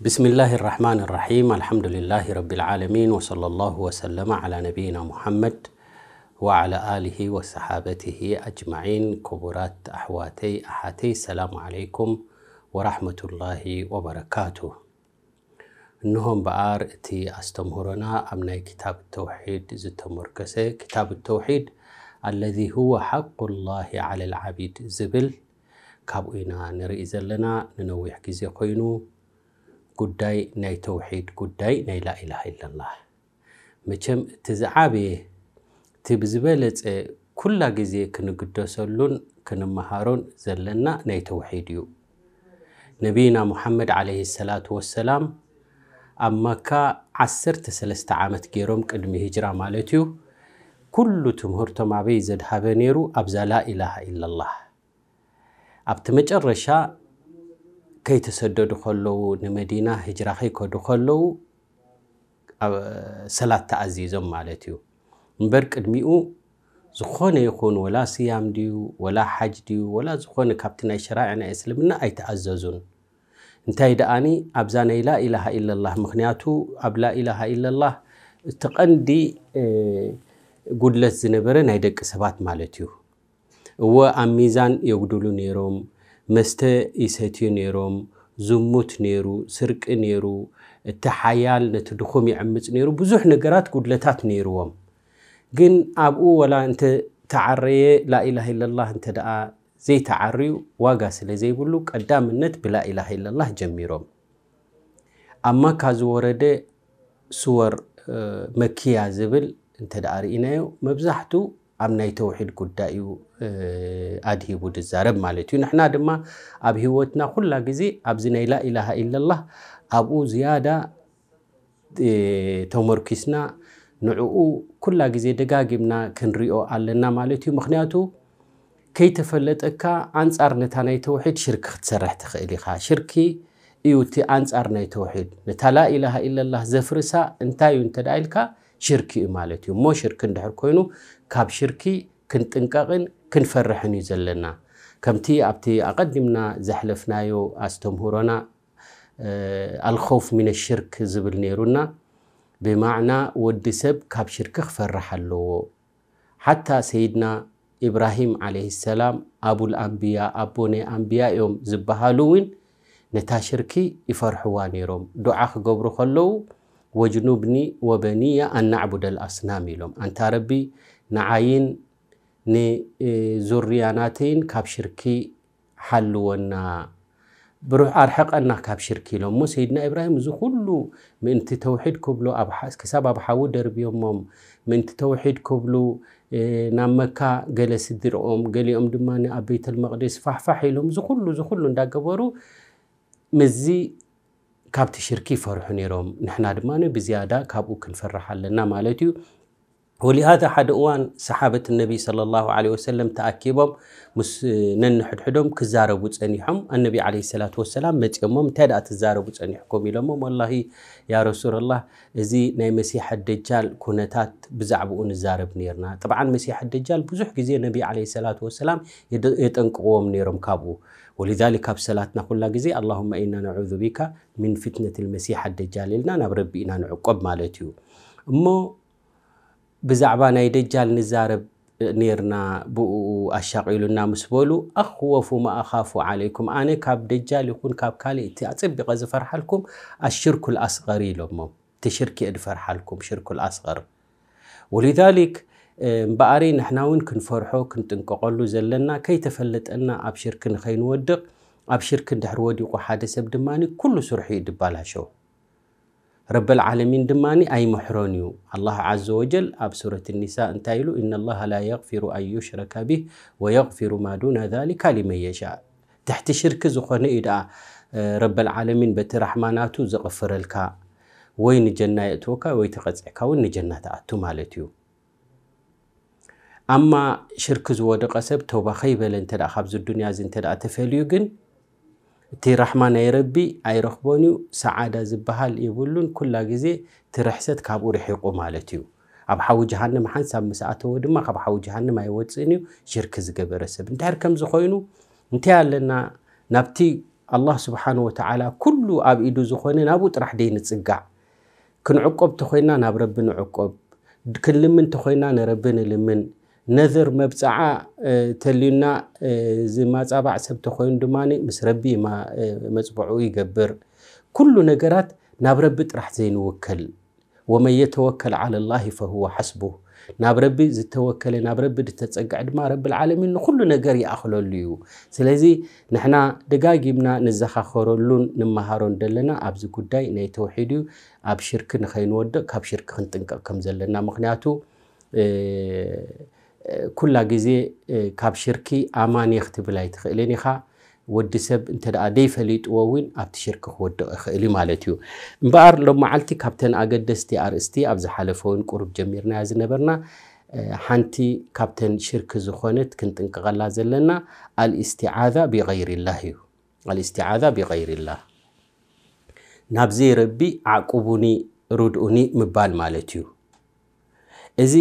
بسم الله الرحمن الرحيم الحمد لله رب العالمين وصلى الله وسلم على نبينا محمد وعلى آله وصحابته أجمعين كبرات أحواتي أحاتي السلام عليكم ورحمة الله وبركاته نهم بآر تي أستمهرنا أمنا كتاب التوحيد زت مركسي كتاب التوحيد الذي هو حق الله على العبيد زبل كابوينا نرئي لنا ننوح كزي قينو ጉዳይ ናይ ተውሒድ ጉዳይ ናይ ላኢላሃ ኢለላ መቸም እቲ ዝዓበየ እቲ ብዝበለፀ ኩላ ግዜ ክንግደሰሉን ክንመሃሮን ዘለና ናይ ተውሒድ እዩ ነቢይና ሙሓመድ ዓለ ሰላት ወሰላም ኣብ መካ 13 ዓመት ገይሮም ቅድሚ ሂጅራ ማለት እዩ ኩሉ ትምህርቶም ኣበይ ዘድሃበ ነይሩ ኣብዛ ላኢላሃ ኢለላህ ኣብቲ መጨረሻ ከይተሰደዱ ከለዉ ንመዲና ህጅራ ከይከዱ ከለዉ ሰላት ተኣዚዞም ማለት እዩ እምበር ቅድሚኡ ዝኾነ ይኹን ወላ ስያም ድዩ ወላ ሓጅ ድዩ ወላ ዝኾነ ካብቲ ናይ ሸራዕ ናይ እስልምና ኣይተኣዘዙን እንታይ ደኣኒ ኣብዛ ናይ ላኢላሃ ኢለላ ምክንያቱ ኣብ ላኢላሃ ኢለላ እቲ ቐንዲ ጉድለት ዝነበረ ናይ ደቂ ሰባት ማለት እዩ እወ ኣብ ሚዛን የጉድሉ ነይሮም መስተ ይሰትዩ ነይሮም ዝሙት ነይሩ ስርቂ ነይሩ እቲ ሓያል ነቲ ድኹም ይዕምፅ ነይሩ ብዙሕ ነገራት ጉድለታት ነይርዎም ግን ኣብኡ ወላ እንተ ተዓረየ ላኢላ ኢለላ እንተ ደኣ ዘይተዓርዩ ዋጋ ስለ ዘይብሉ ቀዳምነት ብላኢላ ኢለላ ጀሚሮም ኣማ ካብ ዝወረደ ስወር መኪያ ዝብል እንተ ደኣ ርኢናዮ መብዛሕትኡ ኣብ ናይ ተውሒድ ጉዳይ እዩ ኣድሂቡ ድዛረብ ማለት እዩ ንሕና ድማ ኣብ ሂወትና ኩላ ግዜ ኣብዚ ናይ ላኢላሃ ኢለላ ኣብኡ ዝያዳ ተመርኪስና ንዕኡ ኩላ ግዜ ደጋጊምና ክንሪኦ ኣለና ማለት እዩ ምክንያቱ ከይተፈለጠካ ኣንፃር ነታ ናይ ተውሒድ ሽርክ ክትሰርሕ ትኽእል ኢኻ ሽርኪ እዩ እቲ ኣንፃር ናይ ተውሒድ ነታ ላኢላሃ ኢለላ ዘፍርሳ እንታይ እዩ እንተዳ ኢልካ شركي مالتي مو شرك ندحر كوينو كاب شركي كنت انقاقن كنفرحن يزلنا كمتي ابتي اقدمنا زحلفنايو استمهورنا آه الخوف من الشرك زبل نيرونا بمعنى ودسب كاب شرك خفرح اللو حتى سيدنا إبراهيم عليه السلام أبو الأنبياء أبوني أنبياء يوم زبهالوين نتا شركي يفرحوا نيروم دعاء قبر خلو ወጅኑብኒ ወበኒየ አናዕቡደል አስናም ኢሎም አንታ ረቢ ንዓይን ንዙርያናተይን ካብ ሽርኪ ሓልወና ብሩሕ ኣርሐቀና ካብ ሽርኪ ኢሎም እሞ ሰይድና ኢብራሂም እዚ ኩሉ ምእንቲ ተውሒድ ክብሉ ክሳብ ኣብ ሓዊ ደርብዮሞም ምእንቲ ተውሒድ ክብሉ ናብ መካ ገለ ስድርኦም ገሊኦም ድማ ኣብ ቤተልመቅደስ ፋሕፋሕ ኢሎም እዚ ኩሉ እዚ ኩሉ እንዳገበሩ ምዚ ካብቲ ሽርክ ይፈርሑ ነይሮም ንሕና ድማ ብዝያዳ ካብኡ ክንፈርሕ ኣለና ማለት እዩ ወሊሃ ሓደ እዋን ሰሓበት ነቢ ለ ላه ለ ወሰለም ተኣኪቦም ምስ ነንሕድሕዶም ክዛረቡ ፀኒሖም ኣነቢ ለ ሰላት ወሰላም መፂኦሞም እንታይ ደኣ ትዛረቡ ፀኒሕኩም ኢሎሞም ወላ ያ ረሱላ ላ እዚ ናይ መሲሕ ደጃል ኩነታት ብዛዕባኡ ንዛረብ ነርና ጥብዓ መሲሕ ደጃል ብዙሕ ግዜ ነቢ ለ ሰላት ወሰላም የጠንቅቕዎም ነይሮም ካብኡ ወሊዛሊክ ካብ ሰላትና ኩላ ግዜ ኣላሁማ ኢና ነዕذ ቢካ ምን ፍትነት መሲሕ ደጃል ኢልና ናብ ረቢ ኢና ንዕቆብ ማለት እዩ እሞ بزعبا ناي دجال نزارب نيرنا بو أشاقيلنا مسبولو اخوفو ما أخاف عليكم أنا كاب دجال يكون كاب كالي اتعصب بغز فرحالكم الشرك الأصغري لهم تشركي فرحالكم شرك الأصغر ولذلك بأري وين كنفرحو كنتنققلو زلنا كي تفلتنا أب شرك خين ودق أب شرك دحر وديقو حادث بدماني كل سرحي دبالها شو رب العالمين دماني أي محرونيو الله عز وجل أب سورة النساء انتايلو إن الله لا يغفر أن يشرك به ويغفر ما دون ذلك لمن يشاء تحت شرك زخون إدعاء رب العالمين بترحماناتو زغفر الكا وين جنة يأتوكا ويتقزعكا وين جنة تأتو مالتيو أما شرك زودق أسب توبة خيبة لانتدأ خبز الدنيا زين تفليو جن እቲ ራሕማ ናይ ረቢ ኣይረክቦን እዩ ሰዓዳ ዝበሃል የብሉን ኩላ ግዜ እቲ ርሕሰት ካብኡ ርሒቁ ማለት እዩ ኣብ ሓዊ ጃሃንም ሓንሳብ ምስኣተዎ ድማ ካብ ሓዊ ጃሃንም ኣይወፅእን እዩ ሽርክ ዝገበረ ሰብ እንድሕር ከምዚ ኮይኑ እንታይ ኣለና ናብቲ ኣላ ስብሓን ወተዓላ ኩሉ ኣብ ኢዱ ዝኮነ ናብኡ ጥራሕ ደይንፅጋዕ ክንዕቆብ እተኮይና ናብ ረቢ ንዕቆብ ክንልምን እተኮይና ንረቢ ንልምን ነዘር መብፅዓ ተልዩና ዝማፃባዕ ሰብቲ ኮይኑ ድማ ምስ ረቢ መፅብዑ ይገብር ኩሉ ነገራት ናብ ረቢ ጥራሕ ዘይንውከል ወመን የተወከል ዓላ ላሂ ፈሁወ ሓስቡ ናብ ረቢ ዝተወከለ ናብ ረቢ ዝተፀግዕ ድማ ረቢ ልዓለሚን ንኩሉ ነገር ይኣኽለሉ እዩ ስለዚ ንሕና ደጋጊምና ንዘኻኸረሉን ንመሃሮን ደለና ኣብዚ ጉዳይ ናይ ተውሒድ እዩ ኣብ ሽርክ ንኸይንወድቕ ካብ ሽርክ ክንጥንቀቕ ከም ዘለና ምክንያቱ ኩላ ግዜ ካብ ሽርኪ ኣማንኽ ትብላይ ትኽእልን ኢኻ ወዲ ሰብ እንተ ደይፈሊጥዎ እውን ኣብቲ ሽርክ ክወድቕ ይኽእል እዩ ማለት እዩ እምበኣር መዓልቲ ካብተን ኣገደስቲ ኣርእስቲ ኣብ ዝሓለፈ እውን ቁሩብ ጀሚርናያ ዝነበርና ሓንቲ ካብተን ሽርክ ዝኾነት ክንጥንቅቐላ ዘለና ኣልእስትዓዛ ብይርላህ እዩ ኣልእስትዓዛ ብይርላህ ናብዘይ ረቢ ዓቁቡኒ ርድኡኒ ምባል ማለት እዩ እዚ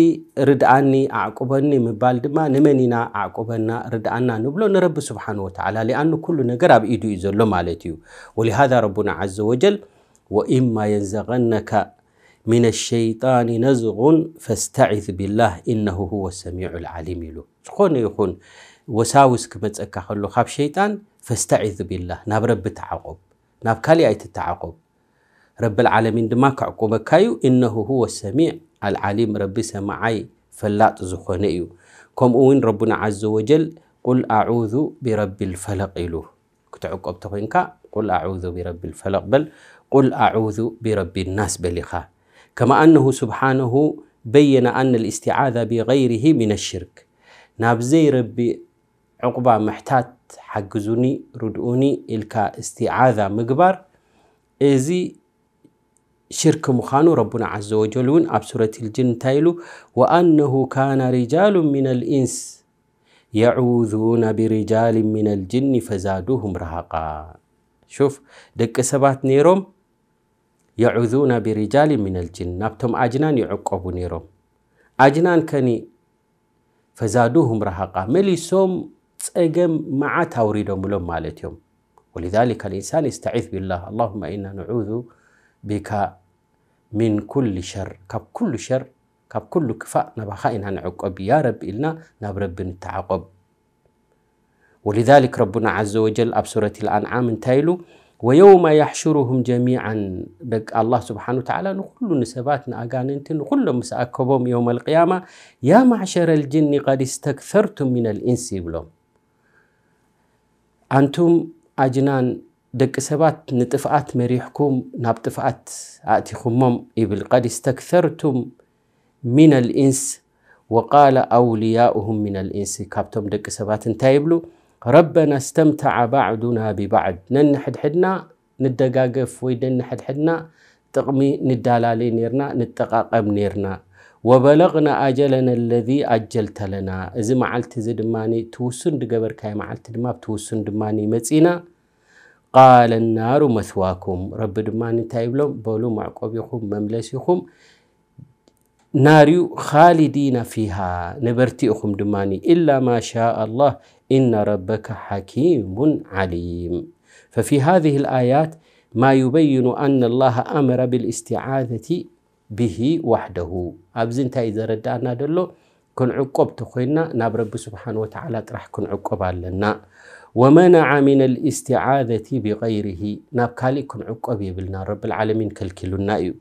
ርድኣኒ ኣዕቁበኒ ምባል ድማ ንመኒና ኣዕቁበና ርድኣና ንብሎ ንረቢ ስብሓን ወተዓላ ሊኣኑ ኩሉ ነገር ኣብ ኢዱ እዩ ዘሎ ማለት እዩ ወሊሃذ ረቡና ዘ ወጀል ወኢማ የንዘቐነካ ምን ሸይጣን ነዝቑን ፈስተዒዝ ብላህ ኢነሁ ሁወ ሰሚዑ ልዓሊም ኢሉ ዝኾነ ይኹን ወሳውስ ክመፀካ ከሎ ካብ ሸይጣን ፈስተዒዝ ብላህ ናብ ረቢ ተዓቆብ ናብ ካሊእ ኣይትተዓቆብ ረቢ ልዓለሚን ድማ ክዕቁበካ እዩ ኢነሁ ሁወ ሰሚዕ العليم ربي سمعي فلات زخونيو كم اوين ربنا عز وجل قل اعوذ برب الفلق له كتعقب تخوينك قل اعوذ برب الفلق بل قل اعوذ برب الناس بلخا كما انه سبحانه بين ان الاستعاذه بغيره من الشرك نابزي ربي عقبا محتات حقزوني ردوني الك استعاذه مقبر ازي شرك مخانو ربنا عز وجل اب سورة الجن تايلو وأنه كان رجال من الإنس يعوذون برجال من الجن فزادوهم رهقا شوف دك سبات نيروم يعوذون برجال من الجن نبتم أجنان يعقبوا نيروم أجنان كني فزادوهم رهقا ملي سوم تسأجم مع توريدهم لهم مالتهم ولذلك الإنسان يستعيذ بالله اللهم إنا نعوذ بك من كل شر كاب كل شر كاب كل كفاء نبخ إنا نعقب يا رب إلنا نبرب نتعقب ولذلك ربنا عز وجل أب سورة الأنعام انتايلو ويوم يحشرهم جميعا بك الله سبحانه وتعالى نقول نسبات انت نقول مس يوم القيامة يا معشر الجن قد استكثرتم من الإنس بلوم أنتم أجنان ደቂ ሰባት ንጥፍኣት መሪሕኩም ናብ ጥፍኣት ኣእቲኹሞም ይብል ቀድ ስተክሰርቱም ሚን ልኢንስ ወቃለ ኣውልያኡሁም ሚን ልኢንስ ካብቶም ደቂ ሰባት እንታይ ይብሉ ረበና ስተምተዓ ባዕዱና ብባዕድ ነንሕድሕድና ንደጋገፍ ወይ ነንሕድሕድና ጥቕሚ ንዳላለይ ነርና ንጠቃቐም ነርና ወበለቕና ኣጀለና ለذ ኣጀልተ ለና እዚ መዓልቲ እዚ ድማኒ ትውሱን ድገበርካይ መዓልቲ ድማ ብትውሱን ድማኒ መፂና قال النار مثواكم رب ربد ما نتايبلهم بولو معقوبيكم مملسيكم ناريو خالدين فيها نبرتي نبرتئكم دماني إلا ما شاء الله إن ربك حكيم عليم ففي هذه الآيات ما يبين أن الله أمر بالاستعاذة به وحده أبزنتا إذا ردعنا دلو كن عقوب تخينا نبرب سبحانه وتعالى ترح كن عقوب علينا ومنع من الاستعاذة بغيره ناب كاليكن عقب يبلنا رب العالمين كالكلو النائيو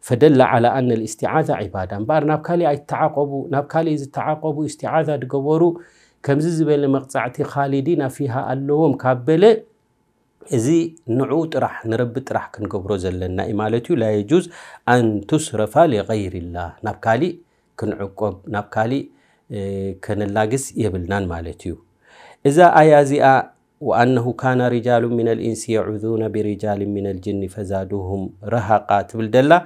فدل على أن الاستعاذة عبادة بار ناب كالي اي التعاقبو ناب كالي اي التعاقبو استعاذة دقورو كمززبال مقصعتي خالدين فيها اللوم كابلة زي نعود راح نربط راح كنقبرو زلنا إمالتيو لا يجوز أن تصرف لغير الله ناب كالي كن عقب ناب كالي إيه، كن اللاقس يبلنا مالتيو إذا آيازئ وأنه كان رجال من الإنس يعوذون برجال من الجن فزادوهم رهقا تبلدلا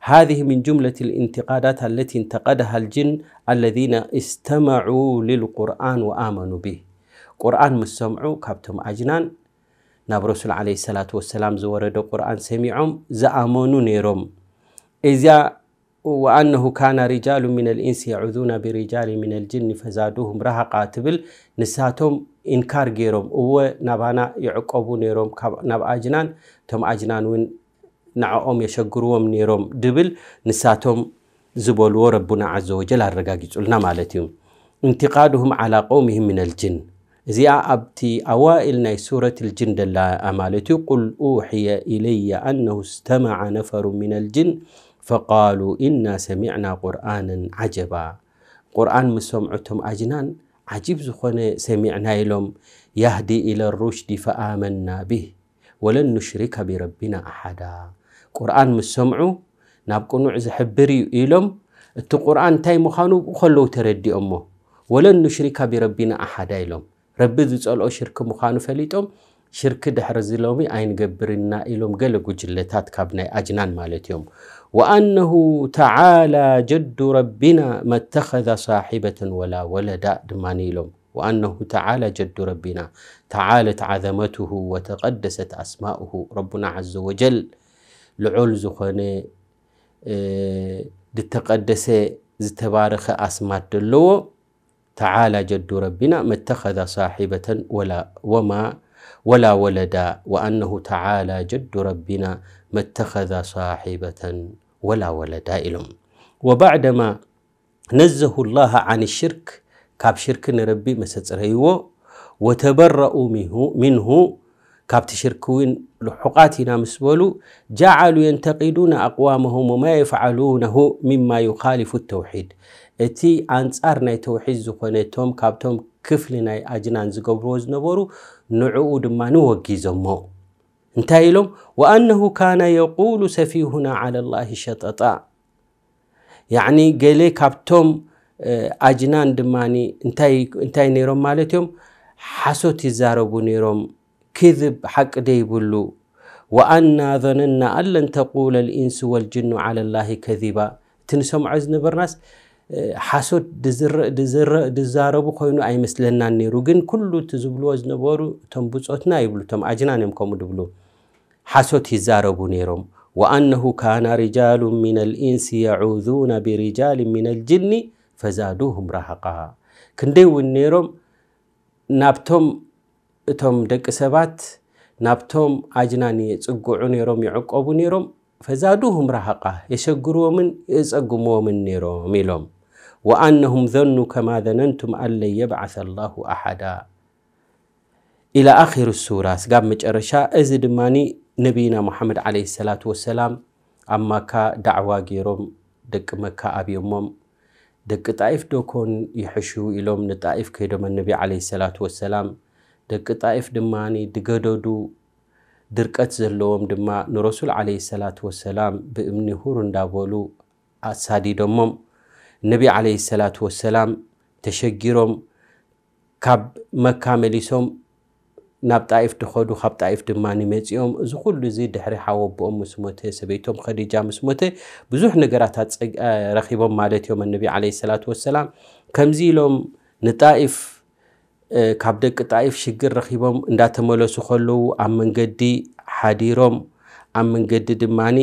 هذه من جملة الانتقادات التي انتقدها الجن الذين استمعوا للقرآن وآمنوا به قرآن مستمعوا كابتم أجنان ناب رسول عليه الصلاة والسلام زورد قرآن سمعهم زآمنوا نيرهم إذا وأنه كان رجال من الإنس يعوذون برجال من الجن فزادوهم رهقا تبل نساتهم إنكار جيروم هو نبانا يعقبوا نيروم نب أجنان تم أجنان ون نعهم يشجروهم نيروم دبل نساتهم زبولوا ربنا عز وجل الرجاجيت قلنا مالتهم انتقادهم على قومهم من الجن زي أبتي أوائل ناي سورة الجن دلا أمالتي قل أوحي إلي أنه استمع نفر من الجن ፈቃሉ ኢና ሰሚዕና ቁርኣንን ዓጀባ ቁርኣን ምስ ሰምዑቶም ኣጅናን ዓጂብ ዝኾነ ሰሚዕና ኢሎም ያህዲ ኢለ ሩሽዲ ፈኣመና ብህ ወለን ንሽሪካ ብረቢና ኣሓዳ ቁርኣን ምስ ሰምዑ ናብ ቅኑዕ ዝሕብር እዩ ኢሎም እቲ ቁርኣን እንታይ ምዃኑ ከለዉ ተረዲኦሞ ወለን ንሽሪካ ብረቢና ኣሓዳ ኢሎም ረቢ ዝፀልኦ ሽርክ ምዃኑ ፈሊጦም ሽርክ ድሕሪ እዚ ሎሚ ኣይንገብርና ኢሎም ገለ ጉጅለታት ካብ ናይ ኣጅናን ማለት እዮም ወአነሁ ተዓላ ጀዱ ረቢና መተኸذ ሳሒበትን ወላ ወለዳ وأنه تعالى جد ربنا تعالت عظمته وتقدست أسماؤه ربنا عز وجل لعل زخنة دتقدس زتبارخ أسماء دلو تعالى جد ربنا ما اتخذ صاحبة ولا وما ولا ولدا وأنه تعالى جد ربنا ما اتخذ صاحبة ولا ولدا إلهم وبعدما نزه الله عن الشرك كاب شرك نربي مستصريو وتبرأوا منه, منه كاب تشركوين لحقاتنا مسبلو جعلوا ينتقدون أقوامهم وما يفعلونه مما يخالف التوحيد اتي أنصار ناي توحيد زخنتهم كابتهم ክፍሊ ናይ ኣጅናን ዝገብርዎ ዝነበሩ ንዕኡ ድማ ንወጊዞሞ እንታይ ኢሎም ወኣነሁ ካነ የቁሉ ሰፊሁና ዓላ ላሂ ሸጠጣ ያዕኒ ገሌ ካብቶም ኣጅናን ድማ እንታይ ነይሮም ማለት እዮም ሓሶት ይዛረቡ ነይሮም ክዝብ ሓቂ ደይብሉ ወኣና ዘነና ኣለን ተቁለ ልኢንስ ወልጅኑ ዓላ ላሂ ከዚባ እቲ ንሰምዖ ዝነበርናስ ሓሶት ድዛረቡ ኮይኑ ኣይመስለናን ነይሩ ግን ኩሉ እቲ ዝብልዎ ዝነበሩ እቶም ብፆትና ይብሉ እቶም ኣጅናን እዮም ከምኡ ድብሉ ሓሶት ይዛረቡ ነይሮም ወኣነሁ ካና ሪጃሉ ምና ልኢንስ የዑዙና ብሪጃል ምና ልጅኒ ፈዛዱሁም ረሃቃ ክንደይ እውን ነይሮም ናብቶም እቶም ደቂ ሰባት ናብቶም ኣጅናን የፅጉዑ ነይሮም ይዕቀቡ ነይሮም ፈዛዱሁም ረሃቃ የሸግርዎምን የፀግምዎምን ነይሮም ኢሎም ወኣነሁም ዘኑ ከማ ዘነንቱም ኣለይ የብዓ ላሁ ኣሓዳ ኢላ ኣክር ሱራ ስጋብ መጨረሻ እዚ ድማኒ ነቢና ሙሓመድ ዓለ ሰላት ወሰላም ኣ ማካ ዳዕዋ ገይሮም ደቂ መካ ኣብዮሞም ደቂ ጣኢፍ ዶኮን ይሕሽው ኢሎም ንጣኢፍ ኮይዶም ኣነቢ ዓለ ሰላ ወሰላም ደቂ ጣኢፍ ድማኒ ድገደዱ ድርቀት ዘለዎም ድማ ንረሱል ዓለ ሰላ ወሰላም ብእምኒ ሁሩ እንዳበሉ ኣሳዲዶሞም ነቢ ዓለ ሰላት ወሰላም ተሸጊሮም ካብ መካ መሊሶም ናብ ጣኢፍ ድኸዱ ካብ ጣኢፍ ድማ ንመፂኦም እዚ ኩሉ እዚ ድሕሪ ሓወቦኦም ምስ ሞተ ሰበይቶም ከዲጃ ምስ ሞተ ብዙሕ ነገራታት ረኪቦም ማለት እዮም ኣነቢ ዓለ ሰላት ወሰላም ከምዚ ኢሎም ንጣኢፍ ካብ ደቂ ጣኢፍ ሽግር ረኪቦም እንዳተመለሱ ከለዉ ኣብ መንገዲ ሓዲሮም ኣብ መንገዲ ድማኒ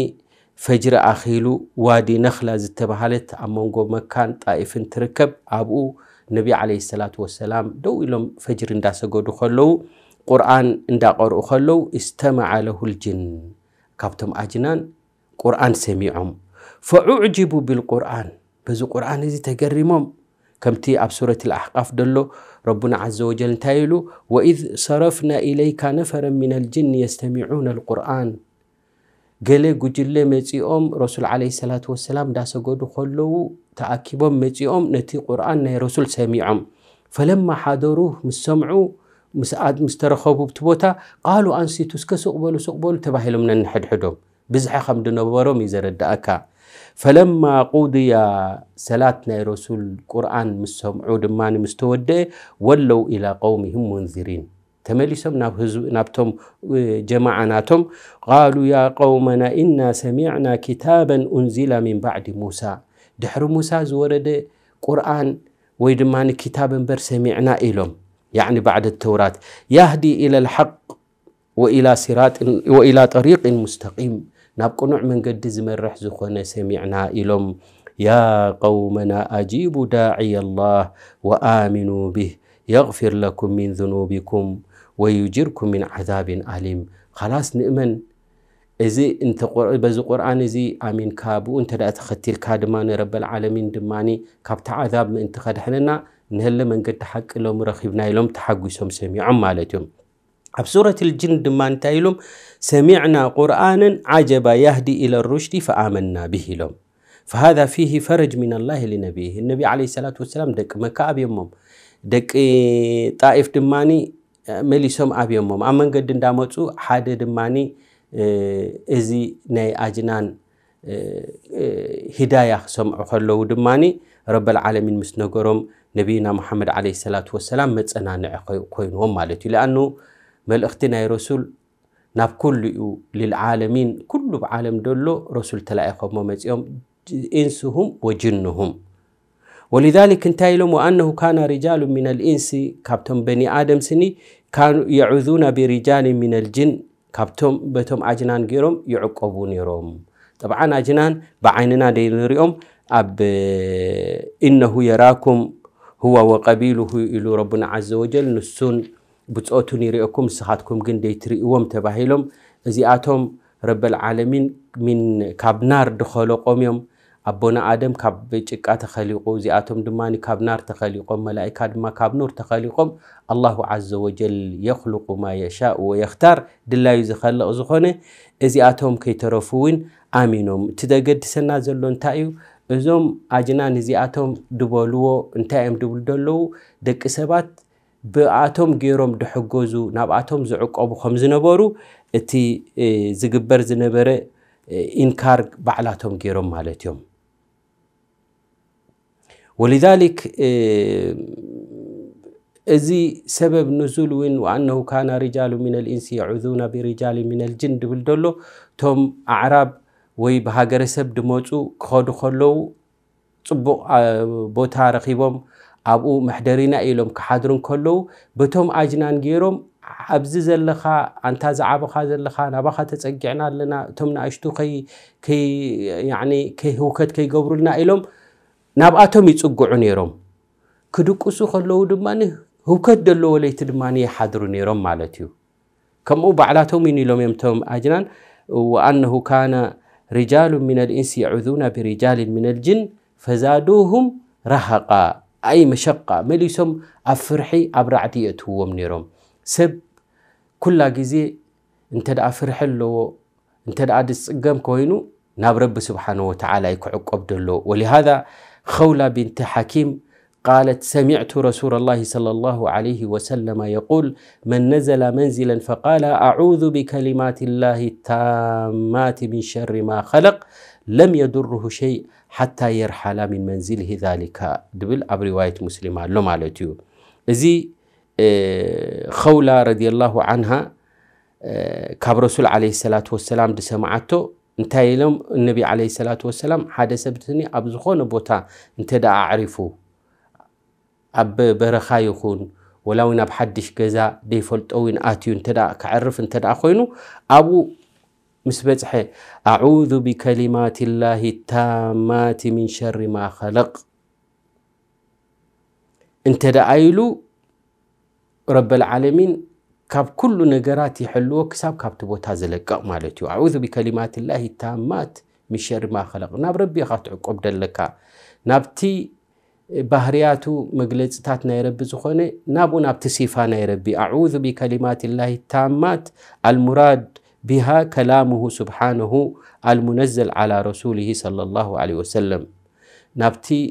ፈጅሪ ኣኺሉ ዋዲ ነክላ ዝተባሃለት ኣብ መንጎ መካን ጣኢፍን ትርከብ ኣብኡ ነቢ ዓለ ሰላት ወሰላም ደው ኢሎም ፈጅሪ እንዳሰገዱ ከለዉ ቁርኣን እንዳቐርኡ ከለዉ እስተማዓ ለሁ ልጅን ካብቶም ኣጅናን ቁርኣን ሰሚዖም ፈዑዕጅቡ ብልቁርኣን በዚ ቁርኣን እዚ ተገሪሞም ከምቲ ኣብ ሱረት ልኣሕቃፍ ደሎ ረቡና ዘ ወጀል እንታይ ኢሉ ወኢዝ ሰረፍና ኢለይካ ነፈረ ምን ልጅን የስተሚዑና ልቁርኣን ገለ ጉጅለ መፂኦም ረሱል ዓለ ሰላት ወሰላም እንዳሰገዱ ከለዉ ተኣኪቦም መፂኦም ነቲ ቁርኣን ናይ ረሱል ሰሚዖም ፈለማ ሓደሩ ምስ ሰምዑ ምስ ተረኸቡ ብቲ ቦታ ቃሉ ኣንስቱ እስከ ስቕበሉ ስቕበሉ ተባሂሎም ነንሕድሕዶም ብዝሐ ከም ድነበሮም እዩ ዘረዳእካ ፈለማ ቁድያ ሰላት ናይ ረሱል ቁርኣን ምስ ሰምዑ ድማ ምስ ተወደአ ወለው ኢላ ቀውሚህም ሙንዚሪን تمليسهم ناب هزو نابتهم جماعناتهم قالوا يا قومنا إنا سمعنا كتابا أنزل من بعد موسى دحر موسى زورد قرآن ويدمان كتابا بر سمعنا إلهم يعني بعد التوراة يهدي إلى الحق وإلى صراط وإلى طريق مستقيم نبقى نوع من قد زمر زخونا سمعنا إلهم يا قومنا أجيبوا داعي الله وآمنوا به يغفر لكم من ذنوبكم ويجركم من عذاب أليم خلاص نؤمن إذا أنت قرآن بز قرآن إذا آمين كابو أنت لا تختيل كادمان رب العالمين دماني كابت عذاب من أنت خد حننا نهلا من قد حق لهم رخيبنا لهم تحقوا يسوم مالتهم عمالتهم ሱረት ልጅን ድማ እንታይ ኢሎም ሰሚዕና ቁርኣንን ዓጀባ ያህዲ ኢለ ሩሽዲ ፈኣመና ብህ ኢሎም فهذا فيه فرج من الله لنبيه النبي عليه الصلاة والسلام دك مكاب يمم دك طائف دماني መሊሶም ኣብዮሞም ኣብ መንገዲ እንዳመፁ ሓደ ድማኒ እዚ ናይ ኣጅናን ሂዳያ ክሰምዑ ከለዉ ድማኒ ረብልዓለሚን ምስ ነገሮም ነቢይና ሙሓመድ ዓለ ሰላት ወሰላም መፀናንዐ ኮይንዎም ማለት እዩ ሊኣኑ መልእኽቲ ናይ ረሱል ናብ ኩሉ እዩ ልልዓለሚን ኩሉ ብዓለም ደሎ ረሱል ተላኢኸሞ መፂኦም ኢንስሁም ወጅንሁም ወሊዛሊክ እንታይ ኢሎም ወኣነሁ ካነ ሪጃሉ ምን ልኢንሲ ካብቶም በኒ ኣደም ስኒ የዑዙና ብሪጃል ምን ልጅን ካብቶም በቶም ኣጅናን ገይሮም ይዕቀቡ ነይሮም ጠብዓን ኣጅናን ብዓይንና ንሪኦም ኣብ እነሁ የራኩም ህዋ ወቀቢሉሁ ኢሉ ረቡና ዘ ወጀል ንሱን ብፆቱን ይሪአኩም ንስኻትኩም ግን ደይትርእዎም ተባሂሎም እዚኣቶም ረብልዓለሚን ካብ ናር ድኸለቆም እዮም ኣቦና ኣደም ካብ ጭቃ ተኸሊቁ እዚኣቶም ድማ ካብ ናር ተኸሊቆም መላእካ ድማ ካብ ኑር ተኸሊቆም ኣላሁ ዘ ወጀል የክልቁ ማ የሻ ወየክታር ድላዩ ዝኸልቕ ዝኾነ እዚኣቶም ከይተረፉ እውን ኣሚኖም እቲ ዘገድሰና ዘሎ እንታይ እዩ እዞም ኣጅናን እዚኣቶም ድበልዎ እንታይ እዮም ድብሉ ደለዉ ደቂ ሰባት ብኣቶም ገይሮም ድሕገዙ ናብኣቶም ዝዕቀቡ ከም ዝነበሩ እቲ ዝግበር ዝነበረ ኢንካር ባዕላቶም ገይሮም ማለት እዮም ወሊዛሊክ እዚ ሰበብ ንዙል እውን ወኣነሁ ካና ሪጃሉ ምን ልኢንስ የዕዙና ብሪጃል ምን ልጅን ድብል ደሎ እቶም ኣዕራብ ወይ ብሃገረሰብ ድመፁ ክኸዱ ከለዉ ፅቡቅ ቦታ ረኪቦም ኣብኡ መሕደሪና ኢሎም ክሓድሩ ከለዉ በቶም ኣጅናን ገይሮም ኣብዚ ዘለኻ ኣንታ ዝዓበኻ ዘለኻ ናባኻ ተፀጊዕና ኣለና እቶም ንኣሽቱ ከይህውከት ከይገብሩልና ኢሎም ናብኣቶም ይፅጉዑ ነይሮም ክድቅሱ ከለዉ ድማ ህውከት ደለዎ ለይቲ ድማ ይሓድሩ ነይሮም ማለት እዩ ከምኡ ባዕላቶም ዩን ኢሎም እዮም ቶም ኣጅናን ወኣነሁ ካነ ሪጃሉ ምን ልእንስ የዕዙና ብሪጃል ምን ልጅን ፈዛዱሁም ረሃቃ ኣይ መሸቃ መሊሶም ኣብ ፍርሒ ኣብ ራዕዲ የእትውዎም ነይሮም كل جزي انت دع فرح له انت دع ደኣ ድፅገም ኮይኑ ናብ سبحانه وتعالى ወተዓላ عبد الله ولهذا خولة بنت حكيم قالت سمعت رسول الله صلى الله عليه وسلم يقول من نزل منزلا فقال أعوذ بكلمات الله التامات من شر ما خلق لم يضره شيء حتى يرحل من منزله ذلك دبل أب رواية مسلمة لما لتيو زي خولة رضي الله عنها ካብ ረሱል ዓለ ሰላት ወሰላም ድሰማዓቶ እንታይ ኢሎም እነቢ ዓለ ሰላት ወሰላም ሓደ ሰብ ትኒ ኣብ ዝኾነ ቦታ እንተ ደኣ ኣዕሪፉ ኣብ በረኻ ይኹን ወላ እውን ኣብ ሓድሽ ገዛ ደይፈልጦ እውን ኣትዩ ክዕርፍ እንተ ደኣ ኮይኑ ኣብኡ ምስ በፅሐ ኣዑذ ብከሊማት ላሂ ታማት ምን ሸሪ ማ ኸለቕ እንተ ደኣ ኢሉ رب العالمين كاب كل نجارات يحلوه كساب كاب تبو تازلك مالتي أعوذ بكلمات الله التامات من شر ما خلق ناب ربي خاطع قبد لك نابتي بحرياتو مجلس تات ناي رب زخوني نابو نابتي صفا ناي ربي أعوذ بكلمات الله التامات المراد بها كلامه سبحانه المنزل على رسوله صلى الله عليه وسلم نابتي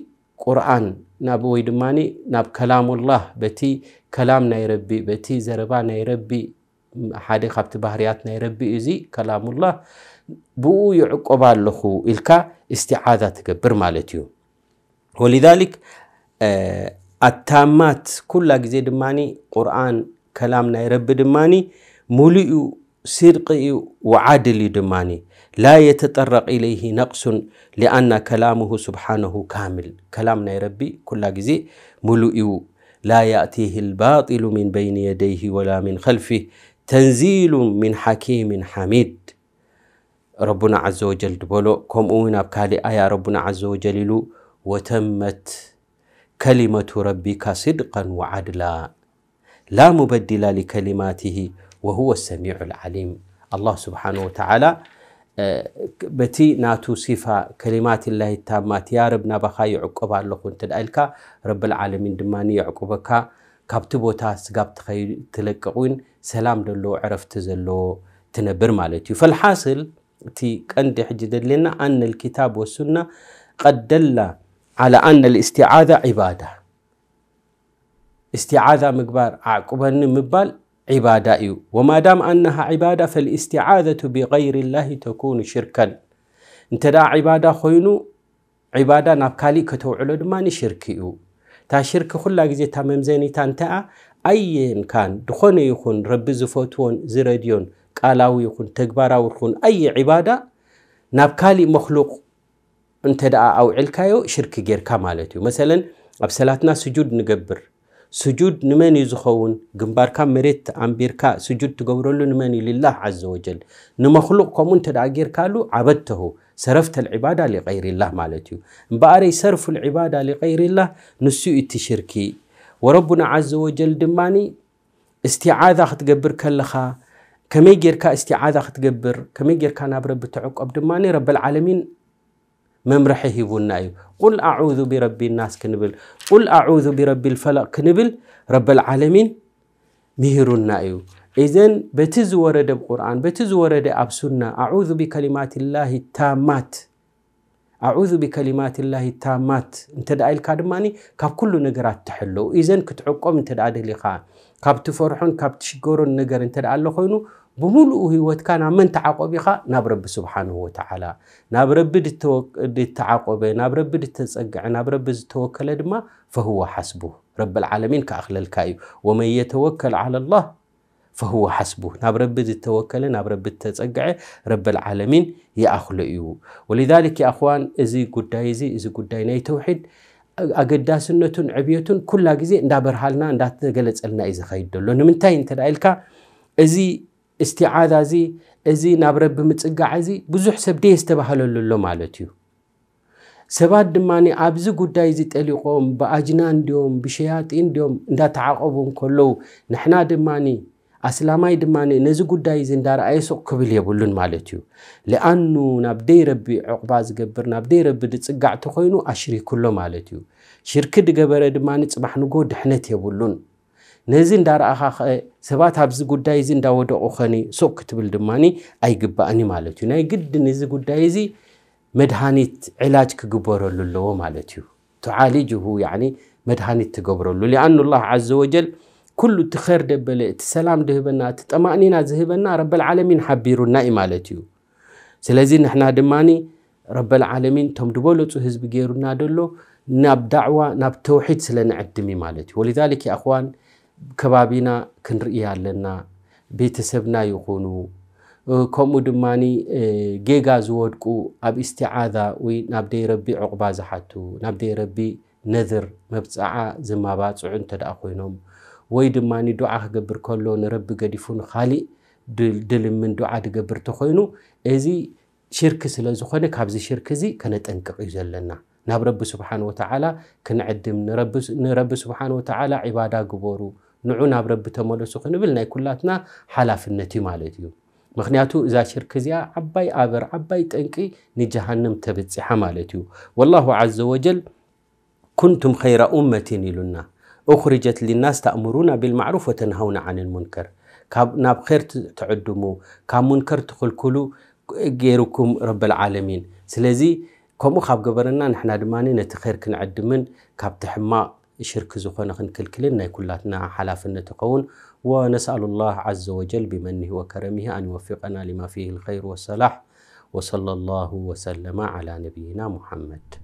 ቁርኣን ናብ ወይ ድማ ናብ ከላሙላህ በቲ ከላም ናይ ረቢ በቲ ዘረባ ናይ ረቢ ሓደ ካብቲ ባህርያት ናይ ረቢ እዚ ከላሙላህ ብኡ ይዕቆባ ኣለኹ ኢልካ እስትዓዛ ትገብር ማለት እዩ ወሊዛሊክ ኣታማት ኩላ ግዜ ድማኒ ቁርኣን ከላም ናይ ረቢ ድማኒ ሙሉኡ ስድቂ እዩ ወዓድል እዩ ድማኒ لا يتطرق إليه نقص لأن كلامه سبحانه كامل كلام ربي كل جزء ملؤ لا يأتيه الباطل من بين يديه ولا من خلفه تنزيل من حكيم حميد ربنا عز وجل بلو كمؤمن بكالي آية ربنا عز وجل وتمت كلمة ربك صدقا وعدلا لا مبدل لكلماته وهو السميع العليم الله سبحانه وتعالى بتي ناتو سيفا كلمات الله التامات يا رب نبخا يعقب الله كنت الألكا رب العالمين دماني يعقبك كابتبو تاس قاب تلقون سلام دلو عرفت زلو تنبر مالتي فالحاصل تي كانت حجد لنا أن الكتاب والسنة قد دل على أن الاستعاذة عبادة استعاذة مقبار عقبان مبال ዒባዳ እዩ ወማዳም ኣነሃ ዒባዳ ፈልእስትዓዘቱ ብغይር ላሂ ተኩኑ ሽርከን እንተ ደኣ ዒባዳ ኮይኑ ዒባዳ ናብ ካሊእ ከተውዕሎ ድማ ንሽርክ እዩ እታ ሽርክ ኩላ ግዜ እታ መምዘኒታ እንተኣ ኣየንካን ድኾነ ይኹን ረቢ ዝፈትዎን ዝረድዮን ቃላዊ ይኹን ተግባራዊ ይኹን ኣየ ዒባዳ ናብ ካሊእ መክሉቅ እንተ ደኣ ኣውዒልካዮ ሽርክ ጌርካ ማለት እዩ መሰለን ኣብ ሰላትና ስጁድ ንገብር سجود نماني زخون جنبارك مريت عن بيرك سجود تقبرلو نماني لله عز وجل نمخلوق كمون تدعير كالو عبدته صرفت العبادة لغير الله مالتي بأري صرف العبادة لغير الله نسيء التشركي وربنا عز وجل دماني استعاذة تقبر كلخا كمي كا استعاذة تقبر كمي جيركا ناب رب تعقب دماني رب العالمين ممرحه ሂቡና እዩ قل أعوذ برب الناس كنبل قل أعوذ برب الفلق كنبل رب العالمين ምሂሩና እዩ إذن بتز ورد القرآن بتز ورد أب سنة أعوذ بكلمات الله التامات أعوذ بكلمات الله التامات انت دعي الكادماني كاب كل نقرات تحلو إذن كتعقم انت دعي لقاء كاب تفرحون كاب تشقرون نقر انت دعي الله ብሙሉእ ሂወትካ ናብ መን ተዓቆቢኻ ናብ ረቢ ስብሓን ወተዓላ ናብ ረቢ ድተዓቆበ ናብ ረቢ ድተፀግዐ ናብ ረቢ ዝተወከለ ድማ ፈህወ ሓስቡ ረቢ ልዓለሚን ክኣኽለልካ እዩ ወመን የተወከል ዓላ ላህ ፈህወ ሓስቡ ናብ ረቢ ዝተወከለ ናብ ረቢ ዝተፀግዐ ረቢ ልዓለሚን ይኣኽሎ እዩ ወሊዛሊክ ኣኽዋን እዚ ጉዳይ እዚ እዚ ጉዳይ ናይ ተውሒድ ኣገዳስነቱን ዕብየቱን ኩላ ግዜ እንዳበርሃልና እንዳተገለፀልና እዩ ዝኸይድ ደሎ ንምንታይ እንተዳ ኢልካ እዚ እስትዓዛ እዚ እዚ ናብ ረቢ ምፅጋዕ እዚ ብዙሕ ሰብ ደየ ዝተባሃለሉ ኣሎ ማለት እዩ ሰባት ድማ ኣብዚ ጉዳይ እዚ ጠሊቆም ብኣጅናን ድዮም ብሸያጢን ድዮም እንዳተዓቐቡ ከለዉ ንሕና ድማ ኣስላማይ ድማ ነዚ ጉዳይ እዚ እንዳረኣየ ሱቕ ክብል የብሉን ማለት እዩ ሊኣኑ ናብ ደይ ረቢ ዕቑባ ዝገብር ናብ ደይ ረቢ ድፅጋዕ እተኮይኑ ኣሽሪክሎ ማለት እዩ ሽርክ ድገበረ ድማ ፅባሕ ንጎ ድሕነት የብሉን ነዚ እንዳረኣኻ ኸ ሰባት ኣብዚ ጉዳይ እዚ እንዳወደቑ ኸኒ ሶቅ ክትብል ድማኒ ኣይግባእኒ ማለት እዩ ናይ ግዲ ንዚ ጉዳይ እዚ መድሃኒት ዕላጅ ክግበረሉ ኣለዎ ማለት እዩ ትዓሊጅሁ መድሃኒት ትገብረሉ ሊኣኑ ላ ዘ ወጀል ኩሉ እቲ ኸር ደበለ እቲ ሰላም ድህበና እቲ ጠማእኒና ዝህበና ረበልዓለሚን ሓቢሩና እዩ ማለት እዩ ስለዚ ንሕና ድማኒ ረበልዓለሚን እቶም ድበለፁ ህዝቢ ገይሩና ደሎ ናብ ዳዕዋ ናብ ተውሒድ ስለ ስለንዕድም ማለት እዩ ወሊዛሊክ ኣኽዋን ከባቢና ክንርኢ ኣለና ቤተሰብና ይኹኑ ከምኡ ድማ ጌጋ ዝወድቁ ኣብ እስትዓዛ ወይ ናብ ደይ ረቢ ዕቑባ ዝሓቱ ናብ ደይ ረቢ ነዝር መብፃዓ ዝማባፅዑ እንተ ደኣ ኮይኖም ወይ ድማ ዱዓ ክገብር ከሎ ንረቢ ገዲፉ ንካሊእ ድልምን ዱዓ ድገብር እንተኮይኑ እዚ ሽርክ ስለ ዝኾነ ካብዚ ሽርክ እዚ ከነጠንቅቕ እዩ ዘለና ናብ ረቢ ስብሓን ወተዓላ ክንዕድም ንረቢ ስብሓን ወተዓላ ዒባዳ ግበሩ ንዑ ናብ ረቢ ተመለሱ ክንብል ናይ ኩላትና ሓላፍነት እዩ ማለት እዩ ምክንያቱ እዛ ሽርክ እዚኣ عباي ኣበር ዓባይ ጠንቂ ንጀሃንም ተበፂሓ ማለት والله عز وجل كنتم خير أمة لنا أخرجت للناس تأمرون بالمعروف وتنهون عن المنكر كاب ناب خير تعدمو كاب منكر كلو غيركم رب العالمين سلازي كمو خاب قبرنا نحنا دماني نتخير كنعدمن كاب تحما شرك زخون خن كل كلنا كلاتنا حلافنا تكون ونسأل الله عز وجل بمنه وكرمه أن يوفقنا لما فيه الخير والصلاح وصلى الله وسلم على نبينا محمد.